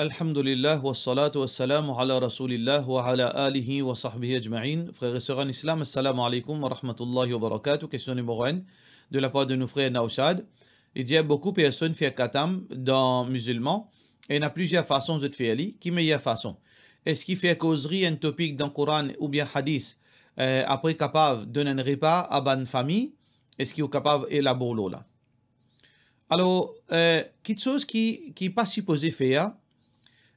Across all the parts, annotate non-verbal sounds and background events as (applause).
Alhamdulillah wa salatu wa salam ala rasulillah wa ala alihi wa sahbihi ajma'in. Frères et sœurs en islam, assalamu alaikum wa rahmatullahi wa barakatuh. Question numéro 1 de la part de nos frères Naouchad. Il y a beaucoup de personnes qui font katam dans musulmans et il y a plusieurs façons de faire. Qui meilleure façon Est-ce qu'il fait causerie un topic dans le Coran ou bien hadith euh, après capable de donner un repas à bonne famille Est-ce qu'il est capable d'élaborer là Alors, euh, quelque chose qui n'est pas supposé faire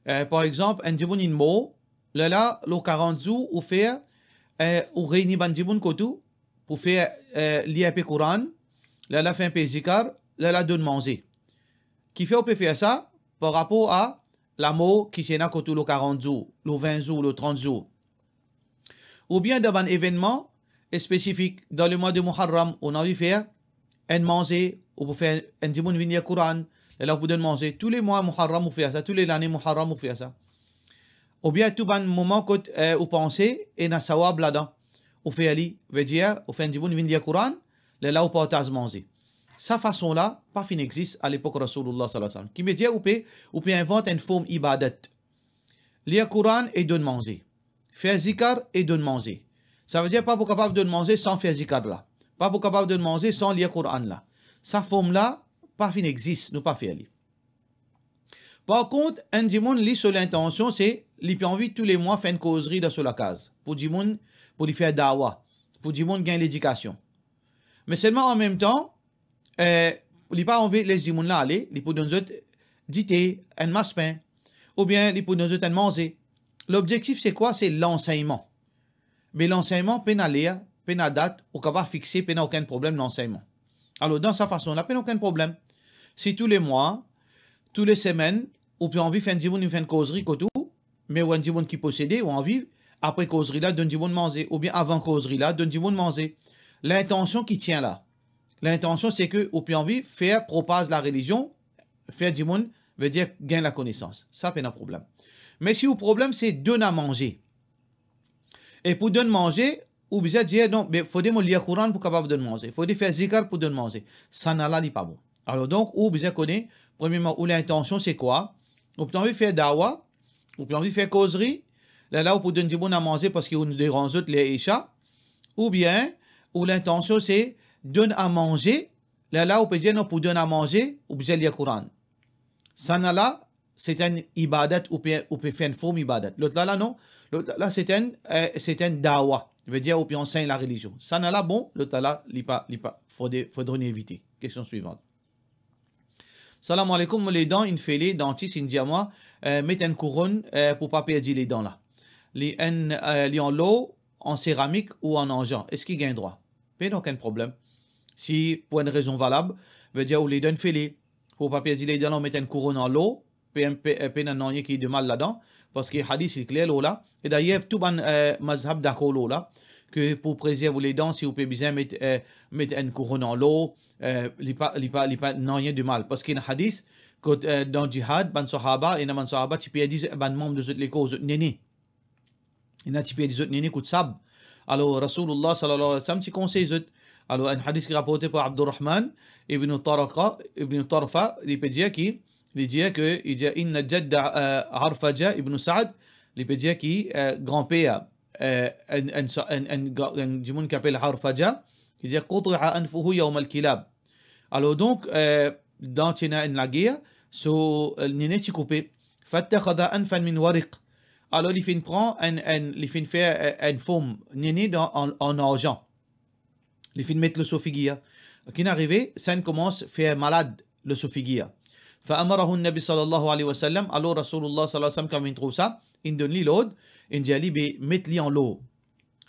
euh, par exemple, un mo, là-là, le 40 زو faire, euh, وغيني بنجيبون pour faire euh, لي ابي كوران للا on بيزيكار للا دون Qui fait, on peut faire ça par rapport à la mort qui s'en a côté le 40 jours, le 20 jours, le 30 jours. Ou bien devant un événement spécifique, dans le mois de Muharram, on a dû faire un manger, ou pour faire un dîme venir Quran, là, vous donnez manger tous les mois Muharram ou ça, tous les années Muharram ou ça. Ou bien tout le moment où euh, vous pensez et na sawab là-dedans. Ou fait ali, veut dire, ou fait un le Quran, là où manger. Sa façon-là, pas fin existe à l'époque Rasulullah sallallahu alayhi wa Qui veut dire, ou peut, ou inventer une forme ibadat. Lire Quran et donne manger. Faire zikar et donne manger. Ça veut dire pas vous capable de manger sans faire zikar là. Pas vous capable de manger sans lire Quran là. Sa forme là, pas fin existe, nous pas faire. Par contre, un dimon lit sur l'intention, c'est lui envie tous les mois faire une causerie dans la case. Pour dimon, pour lui faire dawa. Pour dimon gagner l'éducation. Mais seulement en même temps, euh, il pas envie de laisser dimon là aller, il peut donner dité, un pain. ou bien il peut donner un manger. L'objectif c'est quoi? C'est l'enseignement. Mais l'enseignement peut aller, peut date, ou peut pas fixer, aucun problème l'enseignement. Alors dans sa façon, là, pas aucun problème. Si tous les mois, tous les semaines, ou peut envie faire une fin causerie mm. tout, mais ou un qui possédait, ou envie, après causerie là, d'un djibon manger, ou bien avant causerie là, d'un djibon manger. L'intention qui tient là. L'intention, c'est que, ou peut envie, faire propage la religion, faire monde veut dire gagner la connaissance. Ça, c'est un problème. Mais si le problème, c'est donner manger. Et pour donner manger, ou bien dire, non, mais faut des le courant pour capable de manger. Faut faire zikar pour donner manger. Ça n'a là, pas bon. Alors donc, où vous connaissez, premièrement, ou l'intention c'est quoi On peut envie faire dawa, vous peut envie faire causerie, là là, vous pouvez donner du bon à manger parce que des nous autres, les échats, ou bien, où l'intention c'est donner à manger, là là, vous peut dire non, pour donner à manger, ou bien lire le Coran. Sanala, c'est un ibadat, ou peut faire une forme ibadat. L'autre là, non. L'autre là, c'est un, euh, c'est un dawa. Je veux dire, on peut enseigner la religion. Sanala, bon, l'autre là, il faudrait éviter. Question suivante. Salam alaikum, les dents, une fêlée, dentiste, une diamant, euh, mettez une couronne euh, pour ne pas perdre les dents là. Les euh, en, euh, en l'eau, en céramique ou en argent. Est-ce qu'il gagne droit Mais un problème. Si, pour une raison valable, veut dire, les dents une Pour ne pas perdre les dents là, on une couronne en l'eau, peine un an qui est de mal là-dedans, parce que le hadith est clair là. Et d'ailleurs, tout le mazhab d'accord là que pour préserver les dents, si vous pouvez bien mettre, euh, couronne dans l'eau, euh, n'y a rien de mal. Parce qu'il y a un hadith, euh, dans le sahaba, il y a sahaba, de les causes, Il y a Alors, sallallahu alayhi wa alors, un hadith qui est rapporté par Abdurrahman ibn ibn Tarfa, il qui, il dit que, il dit, grand-père, آه، ان ان ان ان ان جيمون كابيل عار فجأة اذا قطع انفه يوم الكلاب الو دونك داتينا ان لاغيا سو نينيتي كوبي فاتخذ انفا من ورق الو لي فين بران ان ان لي فين في ان فوم نيني دون ان ارجون لي فين ميت لو سوفيغيا كي ناريفي سان كومونس في مالاد لو سوفيغيا فامره النبي صلى الله عليه وسلم الو رسول الله صلى الله عليه وسلم كان من تروسا ان دون لي لود Ndiali be mettre en l'eau.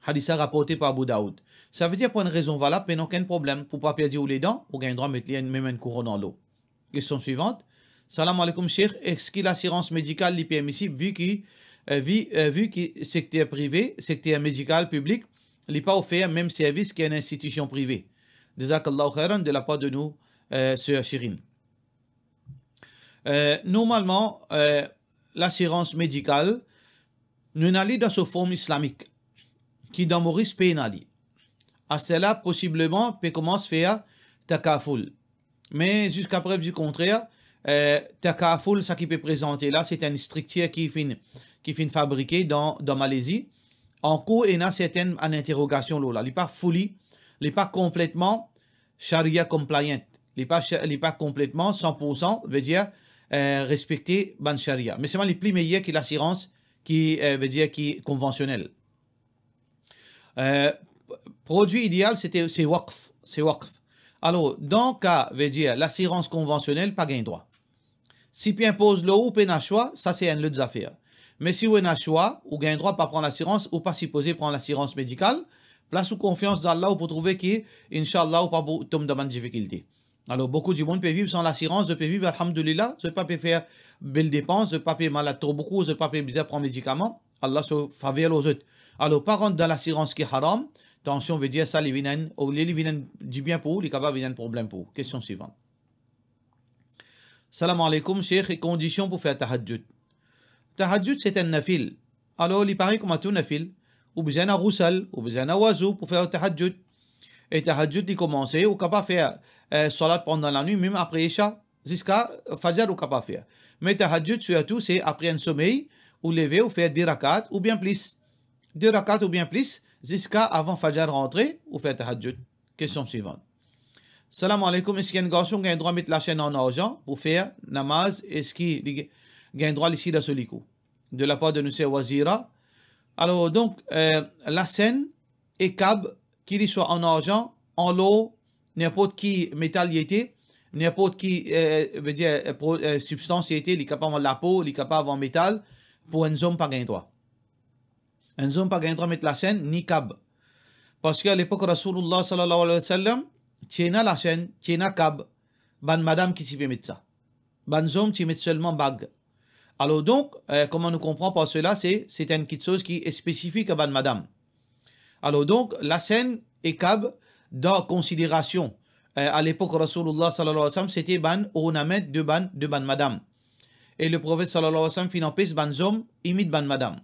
Hadith rapporté par Abu Daoud. Ça veut dire pour une raison valable, mais aucun problème. Pour pas perdre les dents, on gagner droit mettre même une couronne en l'eau. Question suivante. Salam alaikum, Cheikh. Est-ce que l'assurance médicale l'IPM permissible euh, euh, vu que le secteur privé, secteur médical, public, n'est pas offert même service qu'une institution privée. Jazakallahu khairan de la part de nous, euh, Sœur Shirin. Euh, normalement, l'assurance médicale, nous pas dans ce forme islamique, qui dans Maurice Pénali. À cela, possiblement, peut commencer à faire takaful. Mais jusqu'à preuve du contraire, euh, takaful, ça qui peut présenter là, c'est un structure qui fin, qui fin dans, dans Malaisie. En cours, il y a certaines interrogations là. Il n'est pas fully, il n'est pas complètement charia compliant. Il n'est pas, pas, complètement 100%, veut dire, euh, respecter ban charia. Mais c'est les plus meilleur que l'assurance qui euh, veut dire qui est conventionnel. Euh, produit idéal, c'était c'est WAKF. c'est WAKF. Alors, dans le cas, veut dire l'assurance conventionnelle, pas gain droit. Si tu impose le ou le choix, ça c'est un autre affaire. Mais si vous choix, ou gain droit pas prendre l'assurance, ou pas supposé prendre l'assurance médicale, place ou confiance d'Allah pour trouver qui, Inch'Allah, ou pas tombe dans une difficulté. Alors, beaucoup de monde peut vivre sans l'assurance, je peux vivre, alhamdoulilah, je peux pas faire Belle dépense, le papier est malade trop beaucoup, le papier est bizarre prendre médicaments. Allah se aux autres. Alors, pas rentrer dans l'assurance qui est haram, attention, veut dire ça, oh, les vinen, ou les vinen du bien pour, les capables viennent problème pour. Question suivante. Salam alaikum, cheikh, les conditions pour faire tahajjud. Tahajjud, c'est un nafil. Alors, il paraît comme un nafil, ou besoin d'un on ou besoin d'un oiseau pour faire tahajjud. Et tahajjud, il commence, ou capable faire euh, salat pendant la nuit, même après Isha jusqu'à Fajr ou faire. Mais tahajjud surtout, c'est après un sommeil, ou lever, ou faire 10 rakats, ou bien plus. 10 rakats ou bien plus, jusqu'à avant Fajr rentrer, ou faire tahajjud. Question suivante. Salam alaikum, est-ce qu'il y a un garçon qui a le droit de mettre la chaîne en argent pour faire namaz, est-ce qu'il y a le droit ici de soliko De la part de Nusé Wazira. Alors donc, euh, la chaîne est capable qu'il soit en argent, en l'eau, n'importe qui métal y était, n'importe qui, euh, euh, veut dire, euh, substance qui était capable les capables de la peau, les capables en métal, pour un homme pas gagner droit. Un homme pas gagner droit mettre la chaîne, ni cab. Parce qu'à l'époque, Rasulullah sallallahu alayhi wa sallam, tient la chaîne, tient cab, ban madame qui s'y fait mettre ça. Ban homme qui met seulement bague. Alors donc, comment nous comprend par cela, c'est, c'est une chose qui est spécifique à ban madame. Alors donc, la chaîne et cab dans considération. Euh, à l'époque, Rasulullah sallallahu alayhi wa sallam, c'était ban ornament de ban, de ban madame. Et le prophète sallallahu alayhi wa sallam fit n'empêche ban zom, imite ban madame.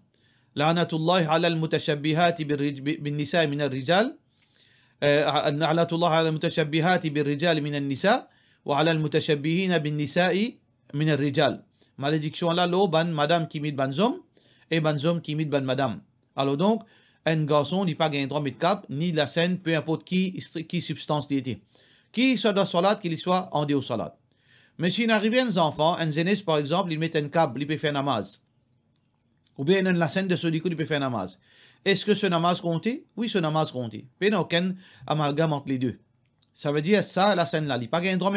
La'anatullah ala al bin nisa min al-rijal. Euh, La'anatullah ala al-mutashabbihati bin rijal min al-nisa. Wa ala al bin nisa min al-rijal. Malédiction ala lo ban madame qui ban zom, et ban zom qui ban madame. Alors donc, un garçon n'est pas gagné droit ni la scène, peu importe qui, qui substance il qui soit dans salat, qu'il soit en au salat. Mais s'il à un enfant, un zénith par exemple, il met un câble, il peut faire namaz. Ou bien la scène de Sodiko, il peut faire namaz. Est-ce que ce namaz compte Oui, ce namaz compte. il n'y a aucun amalgame entre les deux. Ça veut dire ça, la scène-là. Il n'y a pas qu'un droit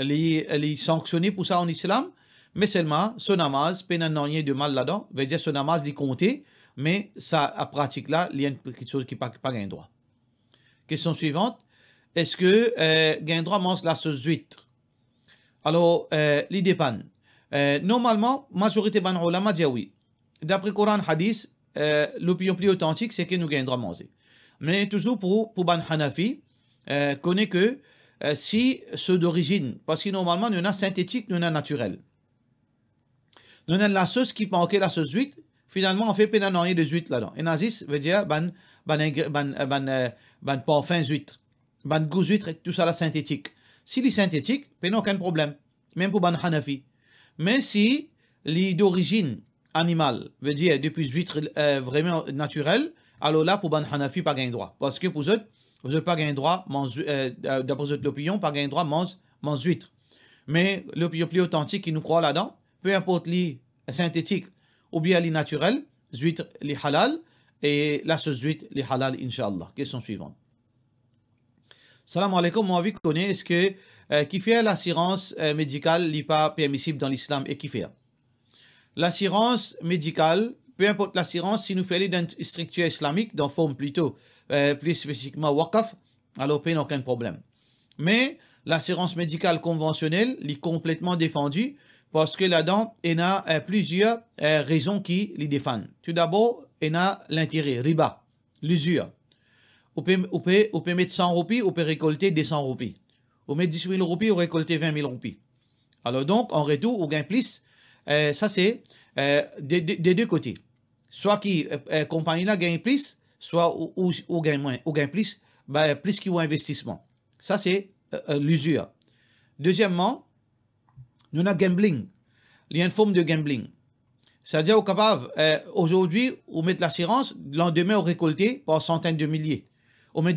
il est sanctionné pour ça en islam, mais seulement ce namaz, n'y a rien de mal là-dedans, veut dire ce namaz il compter, mais ça, à pratique là, il y a quelque chose qui n'a pas, pas droit. Question suivante est-ce que euh, gain droit mange la sauce huître alors euh, l'idée panne euh, normalement majorité ban ulama dit oui d'après Coran hadith euh, l'opinion plus authentique c'est que nous gain droit manger mais toujours pour pour ban Hanafi euh, connaît que euh, si ceux d'origine parce que normalement nous a synthétique nous a naturel nous a la sauce qui manquait la sauce huître finalement on fait peine de huître là-dedans et nazis veut dire ban ban ban ban, ban, euh, ban parfum huître ban et tout ça la synthétique. Si les synthétique, a ben aucun problème, même pour ban hanafi. Mais si les d'origine animale, veut dire depuis huîtres euh, vraiment naturel, alors là pour ban hanafi pas gain droit parce que pour eux, vous n'avez pas gain droit, euh, d'après l'opinion, pas gain droit, mange, mange huître. Mais l'opinion plus authentique qui nous croit là-dedans, peu importe les synthétique ou bien les naturels, huîtres, les halal, et là, ce huîtres, les halal, inshallah. Question suivante. Salam alaikum, mon avis connaît, est-ce que euh, qui fait l'assurance euh, médicale n'est pas permissible dans l'islam et qui fait L'assurance médicale, peu importe l'assurance, si nous faisons une structure islamique, dans forme plutôt, euh, plus spécifiquement wakaf, alors il aucun problème. Mais l'assurance médicale conventionnelle est complètement défendue parce que là-dedans, il y a plusieurs raisons qui les défendent. Tout d'abord, il y a l'intérêt, riba, l'usure ou peut, mettre 100 roupies, ou peut récolter 200 roupies. Ou mettre 18 000 roupies, ou récolter 20 000 roupies. Alors donc, en retour, ou gagne plus. Euh, ça, c'est euh, des, deux côtés. Soit qui euh, compagnie là gagne plus, soit ou, ou, ou gagne moins, ou gagne plus, ben, plus qu'il y a investissement. Ça, c'est l'usure. Deuxièmement, nous avons gambling. Il y a une forme de gambling. C'est-à-dire, au aujourd'hui, on met de l'assurance, l'endemain, on récolter par centaines de milliers. 10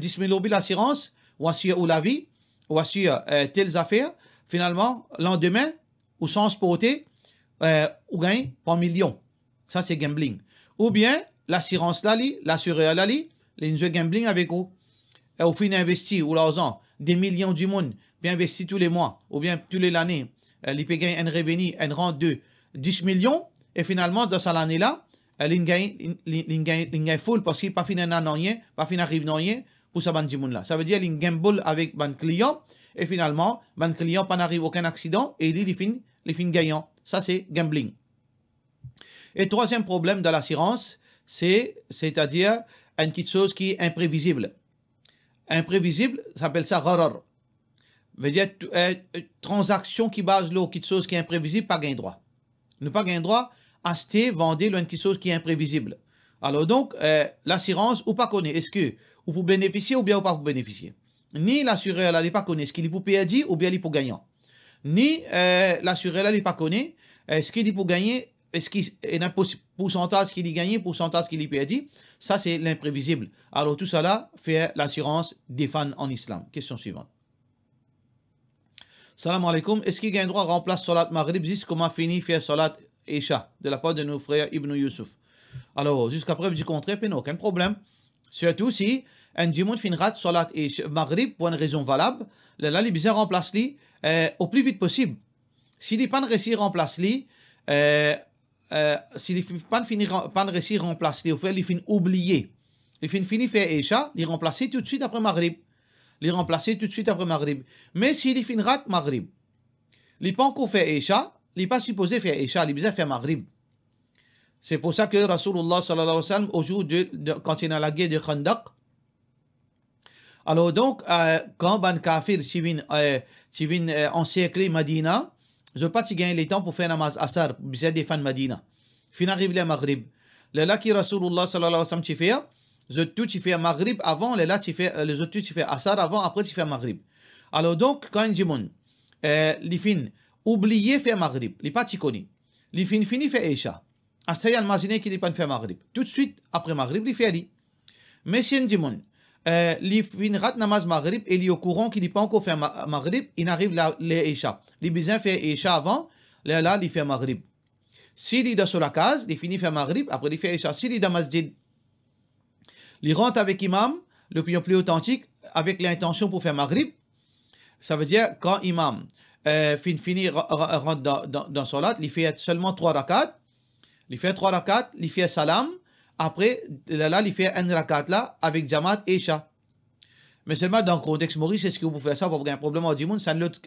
d'assurance, ou l'assurance ou la vie va euh, telles affaires finalement lendemain ou sans porter euh, ou gagne 1 million ça c'est gambling ou bien l'assurance là li l'assureur la les gambling avec vous au fin investi ou l'argent des millions du monde bien investi tous les mois ou bien tous les années euh, les il un revenu un rente de 10 millions et finalement dans cette année là euh, l'ingain full parce qu'il pas fini rien, pas fini arrive rien pour ça ban là. Ça veut dire l'ingain bull avec ban client et finalement ban client pas n'arrive aucun accident et il fin les fin gagnant. Ça c'est gambling. Et troisième problème de l'assurance, c'est c'est-à-dire une petite chose qui est imprévisible. Imprévisible, ça s'appelle ça Ça Veut dire euh, euh, transaction qui base l'eau, quelque chose qui est imprévisible, pas gain droit. Ne pas gain droit, acheter, vendre quelque chose qui est imprévisible. Alors donc, euh, l'assurance, ou pas connaître, est-ce que vous bénéficiez ou bien ou pas vous bénéficiez. Ni l'assureur, elle n'est pas connaît, est-ce qu'il est pour perdre ou bien il est pour gagnant. Ni l'assuré, euh, l'assureur, n'est pas connue. est-ce qu'il est pour gagner, est-ce qu'il est un pourcentage qu'il est gagné. pourcentage qu'il est perdu. Ça, c'est l'imprévisible. Alors tout cela fait l'assurance des fans en islam. Question suivante. Salam alaikum. Est-ce qu'il a un droit à remplacer Salat Maghrib Comment fini faire Salat Isha, de la part de nos frères Ibn Yusuf. Alors, jusqu'à preuve du contraire, il n'y a aucun problème. Surtout si un dimoun finira salat et maghrib pour une raison valable, le lalibisa remplace-li euh, au plus vite possible. Si les pan réussi remplace-li, euh, euh, s'il les pan pas pan réussir remplace-li, au fait, les fin oublié. Les fin fini fait Isha, les remplacer tout de suite après maghrib. Les remplacer tout de suite après maghrib. Mais si les fin rat maghrib, les pan qu'on fait Isha, il n'est pas supposé faire Isha, il est faire Maghrib. C'est pour ça que Rasulullah sallallahu alayhi wa sallam, au jour de, quand il est à la guerre de Khandaq, alors donc, euh, quand Ban Kafir, Chivin, euh, euh, encercler euh, encerclé Madina, je pas gagner le temps pour faire namaz asar, bizarre des fans Madina. Fin arrive le Maghrib. Le là qui Rasulullah sallallahu alayhi wa sallam, tu fais, je tout tu fais Maghrib avant, le là tu fais, euh, les autres tu fais asar avant, après tu fais Maghrib. Alors donc, quand Jimon, euh, les fins, oublier faire Maghrib, il a pas connu. Il finit fini fait Isha. Essayez d'imaginer qu'il n'est pas fait Maghrib. Tout de suite, après Maghrib, il fait Ali. Mais si on dit, euh, il finit namaz Maghrib et il est au courant qu'il n'est pas encore fait Maghrib, il arrive là, les Isha. Il besoin faire Isha avant, là, là, il fait Maghrib. S'il est sur la case, il finit faire Maghrib, après il fait Isha. S'il est dans Masjid, il rentre avec Imam, l'opinion plus authentique, avec l'intention pour faire Maghrib. Ça veut dire, quand Imam euh, fin fini rentre dans, dans, dans il fait seulement trois rakats, il fait trois rakats, il fait salam, après là, il fait un rakat là avec jamat et Isha. Mais seulement dans le contexte maurice, c'est ce que vous pouvez ça pour un problème au Dimoun, c'est un autre,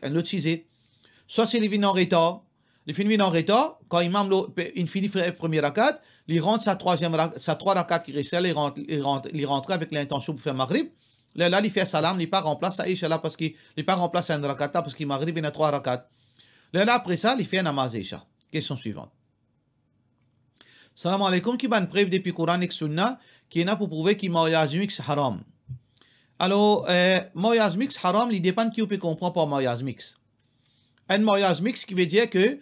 Soit c'est les en retard, les vin en retard, quand imam il finit le premier rakat, il rentre sa troisième sa trois rakat qui restent, il rentre, il rentre, il rentre avec l'intention pour faire Maghrib. Là, il fait salam, il part en place, là parce qu'il part en place un parce qu'il maghrib, il a trois rakat. Là, après ça, il fait namaz, Isha. Question suivante. Salam alaikum, qui ban preuve depuis le Coran et Sunna, qui est là pour prouver qu'il mariage mix haram. Alors, euh, mariage mix haram, il dépend de qui vous pouvez comprendre par mariage mix. Un mariage mix qui veut dire que,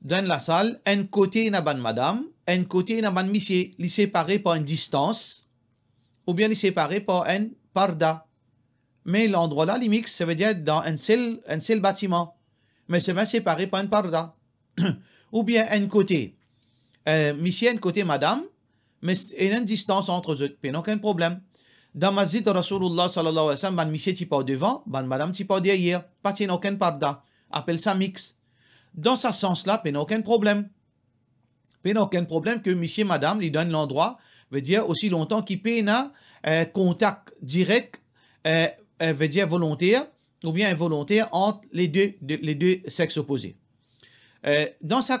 dans la salle, un côté une une madame, un côté n'a ban monsieur, il est séparé par une distance, ou bien il est séparé par un parda. Mais l'endroit là, limite, ça veut dire dans un seul, un bâtiment. Mais c'est bien séparé par une parda. (clears throat) Ou bien un côté, euh, monsieur, un côté madame, mais il y a une distance entre eux, Pas aucun problème. Dans masjid Rasulullah sallallahu alayhi wa sallam, ben monsieur t'y pas devant, ben madame t'y pas derrière, pas aucun parda. Appelle ça mix. Dans ce sens-là, pas aucun problème. Pas aucun problème que monsieur, madame lui donne l'endroit, veut dire aussi longtemps qu'il peine euh, contact direct, euh, euh, veut dire volontaire, ou bien involontaire entre les deux, les deux sexes opposés. Euh, dans ce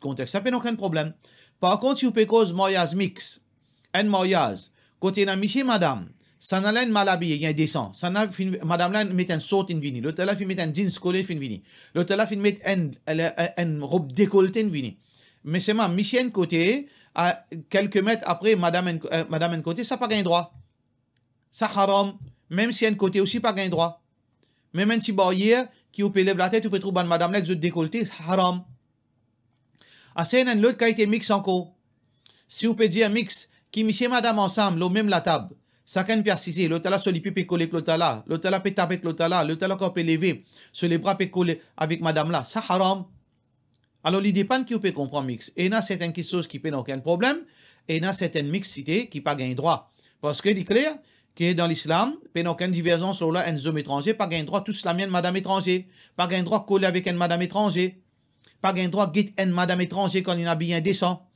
contexte, ça peut aucun problème. Par contre, si vous pouvez cause mariage mixte, un mariage, côté d'un monsieur madame, ça n'a l'air mal habillé, il y a décent. Ça n'a madame là met un saut en vini, l'autre là met un jean collé en vini, l'autre là met un, un, robe décolletée vini. Mais c'est ma un côté, à quelques mètres après madame euh, madame en côté, ça n'a pas gagné droit ça haram, même si un côté aussi pas gain droit. Même un si barrière qui vous peut la tête, vous peut trouver madame là, que vous décolleté, c'est haram. Assez ah, un l'autre qui a été mix encore. Si vous pouvez dire mix, qui monsieur madame ensemble, au même la table, ça peut assiser, l'autre là, celui peut coller avec l'autre là, l'autre là peut taper avec l'autre là, l'autre là peut lever, sur les bras peut coller avec madame là, ça haram. Alors, il dépend qui vous peut comprendre mix. Et il y a certaines choses qui n'ont aucun problème, et il y a certaines mixités qui pas gain droit. Parce que, dit clair, que dans l'islam, pas ben, une divergence là, un homme étranger, pas gain droit tout mienne madame étranger, pas gain droit coller avec une madame étranger, pas gain droit guide une madame étranger quand il a bien décent.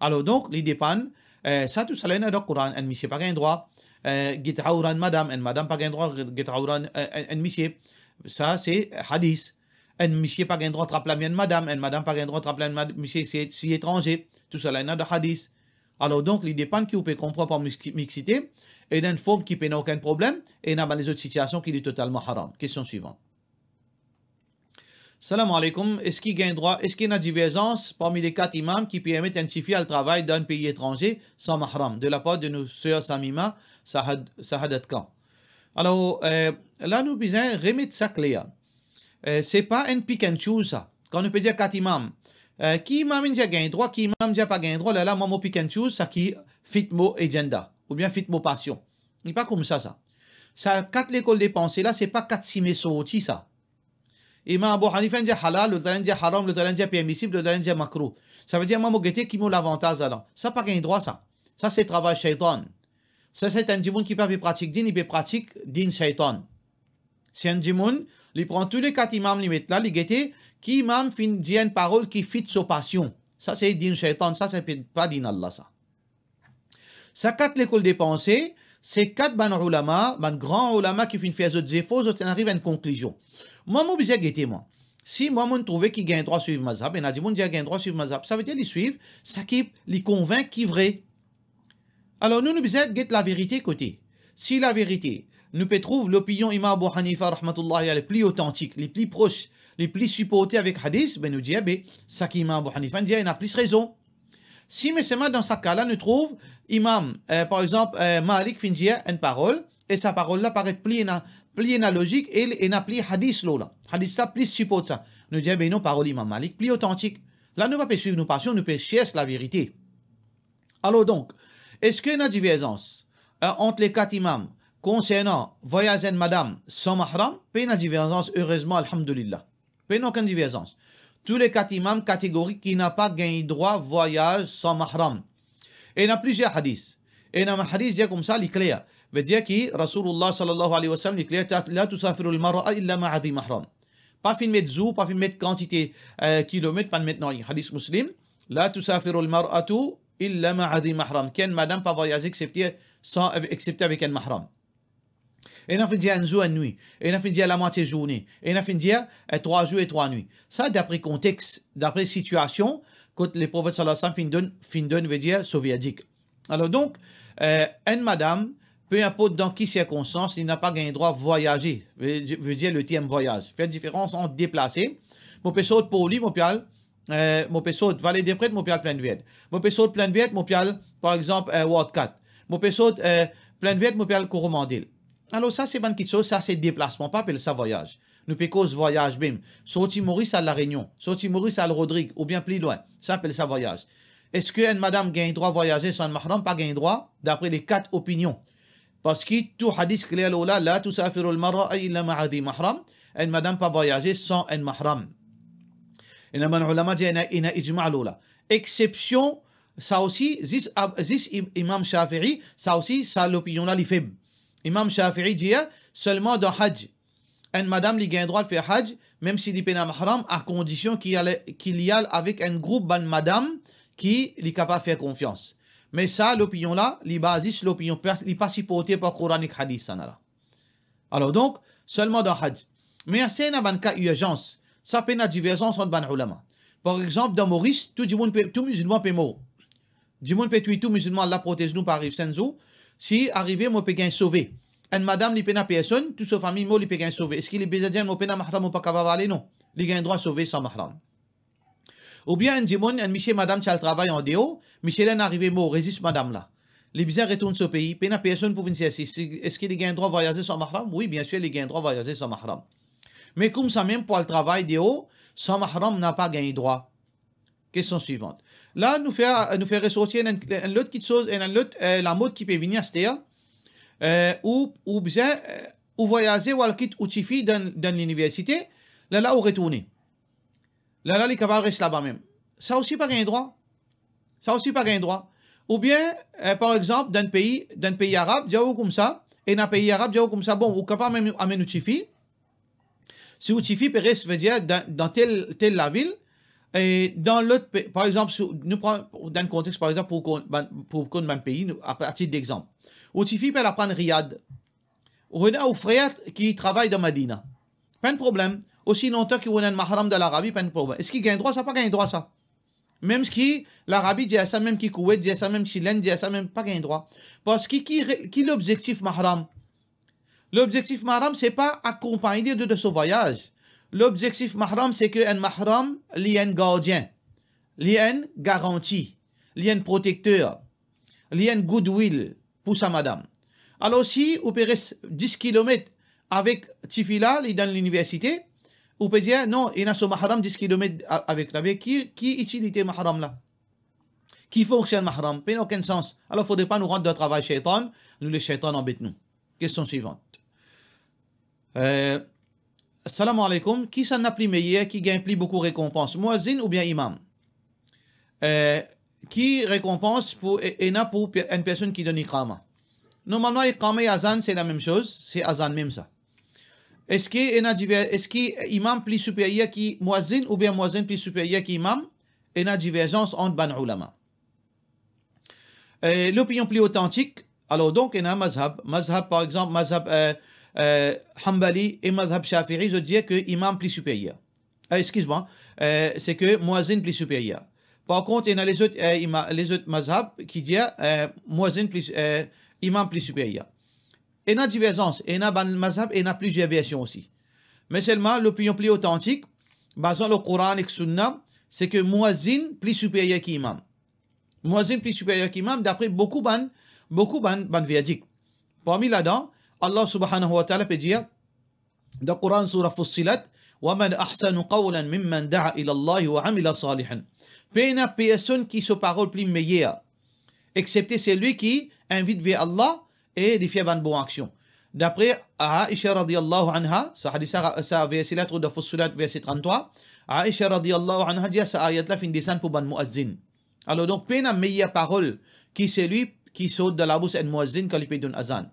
Alors donc, les dépanne, euh, ça tout ça dans le Coran, un monsieur pas gain droit, euh, guide une madame, une madame pas gain droit guide auran euh, un monsieur. Ça c'est hadith. Un monsieur pas gain droit la mienne madame, une madame pas gain droit trapler un monsieur si étranger. Tout cela là dans hadith. Alors donc, les dépend qui vous pouvez comprendre par mixité, et d'une forme qui n'a aucun problème, et dans les autres situations qui est totalement haram. Question suivante. Salam alaikum, est-ce qu'il droit, est-ce qu'il y a une divergence parmi les quatre imams qui permettent d'identifier le travail d'un pays étranger sans mahram, de la part de nos sœurs Samima Sahadat Khan Alors, euh, là, nous besoin remettre ça clair. Euh, n'est pas un pick and choose, ça. Quand on peut dire quatre imams, euh, qui m'a mis à gagner droit, qui mis à pas gagner droit, là là, moi, pick and choose, ça qui fit mon agenda, ou bien fit mon passion. n'est pas comme ça, ça. Ça, quatre l'école des pensées, là, c'est pas quatre simé sorti, ça. Imam Abu Hanifa j'ai halal, le talent inja haram, le talent inja permissible, le talent inja macro, Ça veut dire, moi, mo qui mo l'avantage, là. Ça, pas gagner droit, ça. Ça, c'est travail shaitan. Ça, c'est un djimoun qui peut pratique din, il peut pratique din shaitan. C'est un djimoun, il prend tous les quatre imams, il met là, il guette, qui même dit une parole qui fit sa passion. Ça, c'est din shaitan, ça, c'est pas din Allah, ça. Ça, quatre l'école des pensées, c'est quatre ban ulama, ban grand ulama qui fin fait des efforts, on arrive à une conclusion. Moi, moi, je guetter, moi. Si moi, je trouvais qu'il un droit suivre mazhab, et Nadimoun dit, y a un droit suivre mazhab, ça veut dire, qu'il suivre, ça qui les convainc qui vrai. Alors, nous, nous, disons, la vérité côté. Si la vérité, nous peut trouver l'opinion Imam Abu Hanifa, les plus authentique, les plus proches, les plus supportés avec hadith, ben nous disons que eh ben, ça il a plus raison. Si même dans sa cas-là, nous trouve imam, euh, par exemple, euh, Malik Finjia, une parole, et sa parole-là paraît plus, logique analogique, et il n'a plus hadith là. Hadith là, plus supporte ça. Nous disons eh ben non, parole imam Malik, plus authentique. Là, nous ne pas suivre nos passions, nous pas chercher la vérité. Alors donc, est-ce qu'il y a une divergence euh, entre les quatre imams concernant voyager madame sans mahram, a une divergence, heureusement, alhamdulillah a aucune divergence. Tous les quatre imams catégoriques qui n'ont pas gagné droit voyage sans mahram. Et il y a plusieurs hadiths. Et il y a un hadith dit comme ça, clair veut dire que Rasulullah sallallahu alayhi wa sallam, tout la tusafiru le mara illa ma'adi mahram. Pas fin mettre zou, pas fin mettre quantité, euh, kilomètres, pas maintenant, hadith muslim. La tusafiru al-mar'atu illa ma'adi mahram. Ken madame pas voyager excepté, sans, excepté avec un mahram et on fait dire un jour et une nuit, et on fin dire la moitié journée, et on fait dire trois jours et trois nuits. Ça, d'après contexte, d'après situation, quand les prophètes sallallahu alayhi wa sallam fin veut dire soviétique. Alors donc, euh, une madame, peu importe dans qui circonstances, il n'a pas gagné droit de voyager, veut dire le thème voyage. Faire différence entre déplacer, mon pessoa pour lui, mon pial, euh, mon pessoa valet des prêtres, mon pial plein de Mon pessoa plein de mon pial, par exemple, euh, World 4. Mon pessoa plein de mon pial Coromandel. Alors ça, c'est une ça, c'est déplacement, pas appelle ça voyage. Nous ce voyage, bim. Sorti Maurice à La Réunion, sorti Maurice à Rodrigue, ou bien plus loin. Ça appelle ça voyage. Est-ce qu'une madame le droit de voyager sans mahram, pas le droit, d'après les quatre opinions Parce que tout hadith clair là, là, tout ça, fait le mara, illa ma'adi mahram. Une madame pas voyager sans un mahram. Et ulama dit, il y a ijma' là. Exception, ça aussi, this, this imam Shafi'i, ça aussi, ça l'opinion là, il fait. Imam Shafi'i dit seulement dans Hajj. Une madame lui le droit de faire Hajj, même s'il est pénal mahram, à condition qu'il y, ait avec un groupe de madame qui est capable de faire confiance. Mais ça, l'opinion là, les l'opinion il n'est pas supportée par le Coran et Alors donc, seulement dans Hajj. Mais c'est un cas urgence. Ça peut être divergence entre les ulama. Par exemple, dans Maurice, tout, tout musulman peut mourir. Tout musulman peut tout musulman, le protège nous par Senzo si arrivé mon pégain sauver. et madame li pena personne toute sa famille mo li pégain sauvé est-ce qu'il est besoin mo pena mahram ou pas capable aller non li gain droit sauver sans mahram ou bien un dimon un monsieur madame chal travail en déo michel est arrivé il résiste madame là les bizarres retournent au pays pena personne pour venir est-ce qu'il gain droit voyager sans mahram oui bien sûr il gain droit voyager sans mahram mais comme ça même pour le travail déo sans mahram n'a pas gagné droit question suivante Là, nous faire, ressortir une, autre chose, une autre, euh, la mode qui peut venir, à dire euh, ou, bien, euh, ou voyager, ou alors quitte, ou dans, l'université, là, là, ou retourner. Là, là, les camarades restent là-bas même. Ça aussi, pas un droit. Ça aussi, pas un droit. Ou bien, euh, par exemple, d'un pays, d'un pays arabe, diao comme ça, et d'un pays arabe, diao comme ça, bon, ou capable même, amener ou Si ou peut rester, veut dire, dans, dans telle, telle la ville, et dans l'autre pays, par exemple, nous prenons, dans le contexte, par exemple, pour, pour, pour même pays, à partir d'exemple. Ou tu fais, la prendre Riyad. Ou a un frère qui travaille dans Madina. Pas de problème. Aussi longtemps qu'il y a un mahram de l'Arabie, pas de problème. Est-ce qu'il gagne droit ça? Pas gagne droit ça. Même si l'Arabie dit ça, même qui Koweït dit ça, même si l'Inde dit ça, même pas gagne droit. Parce que qui, l'objectif mahram? L'objectif mahram, c'est pas accompagner de, de ce voyage. L'objectif mahram, c'est qu'un mahram, il y a un gardien, il y a une garantie, il y a un protecteur, il y a un goodwill pour sa madame. Alors si vous pouvez 10 km avec Tifila, il est dans l'université, vous pouvez dire, non, il y a un mahram 10 km avec la qui, qui utilité mahram là Qui fonctionne mahram Ça n'a aucun sens. Alors il ne faudrait pas nous rendre de travail shaitan, nous les on embêtent nous. Question suivante. Euh, Salam alaikum, qui s'en a pris meilleur, qui gagne plus beaucoup de récompenses, Moazine ou bien imam euh, Qui récompense pour, et, pour une personne qui donne Non, Normalement, iqama et azan, c'est la même chose, c'est azan même ça. Est-ce qu'il y a est-ce qu'il imam plus supérieur qui moazine ou bien moazine plus supérieur qui imam Il y a divergence entre ban ulama. Euh, l'opinion plus authentique, alors donc, il y a un mazhab. Mazhab, par exemple, mazhab. Euh, euh, Hanbali et Madhab Shafi'i, je dirais que imam plus supérieur. Euh, Excuse-moi, euh, c'est que Muazin plus supérieur. Par contre, il y en a les autres, euh, imam, les autres mazhab qui disent euh, Muazin plus, imam plus supérieur. Il y a divergence, il y a et il y a plusieurs versions aussi. Mais seulement l'opinion plus authentique, basant le Coran et le Sunna, c'est que Muazin plus supérieur qu'imam. Muazin plus supérieur qu'imam, d'après beaucoup ban, beaucoup ban, ban verdict. Parmi là-dedans, الله سبحانه وتعالى بيجيها ده قران سوره فصلت ومن احسن قولا ممن دعا الى الله وعمل صالحا فينا بيسون كي سو بارول بلي ميير اكسبتي سي لوي كي انفيت في الله اي دي في بان بون اكسيون دابري عائشه رضي الله عنها سا سا في سيلات ده فصلت في 33 عائشه رضي الله عنها جاء سا لا فين ديسان بون مؤذن الو دونك بينا ميير بارول كي سي لوي كي سو دو لا ان مؤذن كالي بيدون اذان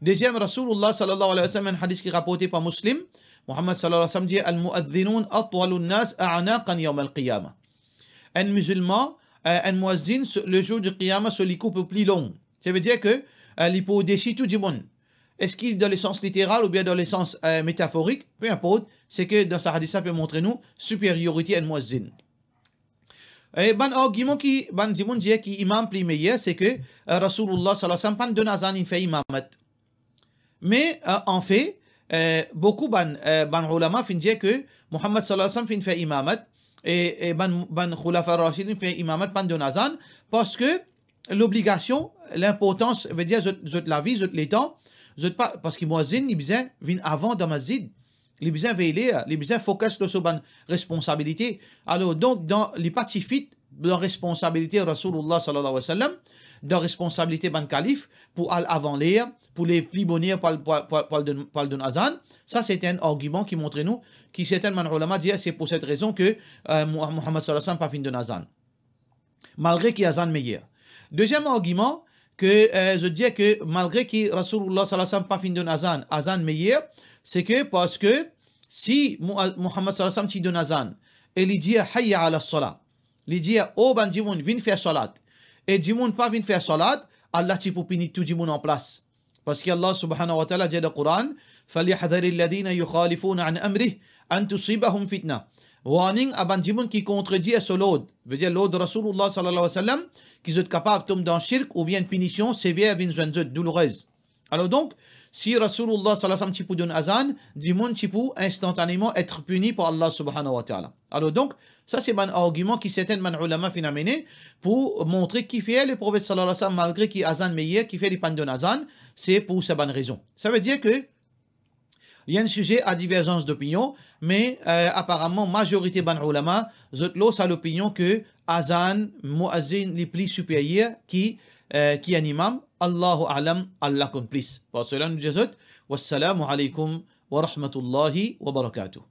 Deuxième, Rasulullah sallallahu alayhi wa sallam, un hadith qui est rapporté par Muslim. Muhammad sallallahu alayhi wa sallam dit al atwalun nas yawm al-qiyamah. Un musulman, euh, un muazzin, le jour du qiyamah, se les coupe plus long. Ça veut dire que il peut déchirer tout le monde. Est-ce qu'il est dans le sens littéral ou bien dans le sens euh, métaphorique Peu importe, c'est que dans sa hadith, ça peut montrer nous supériorité al muazzin. Et ben argument qui, ben dit qui imam plus meilleur, c'est que euh, Rasulullah sallallahu alayhi wa sallam, pas de nazan, il fait imamat. Mais euh, en fait, euh, beaucoup ban, euh, ban ulama fin que Muhammad sallallahu alayhi wa sallam fait imamat et, et ban, ban khulafa rashidin fait imamat ban donazan parce que l'obligation, l'importance, veut dire, zot la vie, zot les temps, zot pas, parce que moazin, l'ibizin, vin avant dans mazid. L'ibizin de l'ibizin focus sur ban responsabilité. Alors, donc, dans les patifit, dans responsabilité Rasulullah sallallahu alayhi wa sallam, dans responsabilité ban calife, pour aller avant l'air, pour les pribonniers par, par, le par, de, de Nazan. Ça, c'est un argument qui montre nous, qui certainement ulama dit, c'est pour cette raison que euh, Muhammad sallallahu alayhi wa sallam pas fini de Nazan. Malgré qu'il y a Azan meilleur. Deuxième argument, que euh, je dis que malgré que Rasulullah sallallahu alayhi wa sallam pas fini de Nazan, Azan meilleur, c'est que parce que si Muhammad sallallahu alayhi wa donne Azan, et il dit Hayya ala salat, il dit Oh ben Dimoun, viens faire salat, et Dimoun pas viens faire salat, Allah t'y pour punir tout Dimoun en place. Parce qu'Allah subhanahu wa ta'ala dit dans le Coran فَلْيَحْذَرِ الَّذِينَ يُخَالِفُونَ عَنْ أَمْرِهِ أَنْ تُصِيبَهُم فتنة Warning à Bandimun qui contredit à ce l'aude, veut dire l'aude de Rasulullah sallallahu alayhi wa sallam, qui est capable de tomber dans shirk ou bien une punition sévère, avec une jeune douloureuse. Alors donc, si Rasulullah sallallahu alayhi wa sallam donne azan, Dimun peut instantanément être puni par Allah subhanahu wa ta'ala. Alors donc, ça c'est un argument qui certains man ulama finamene pour montrer qui fait le prophète sallallahu alayhi wa sallam malgré qu'il azan meilleur, qui fait les pandon azan, c'est pour sa bonne raison. Ça veut dire que il y a un sujet à divergence d'opinion, mais apparemment, euh, apparemment, majorité ban ulama, ont a l'opinion que Azan, Muazin, les plus supérieurs qui, euh, qui un imam, Allahu alam, Allah complice. cela, nous disons, wassalamu alaikum wa rahmatullahi wa barakatuh.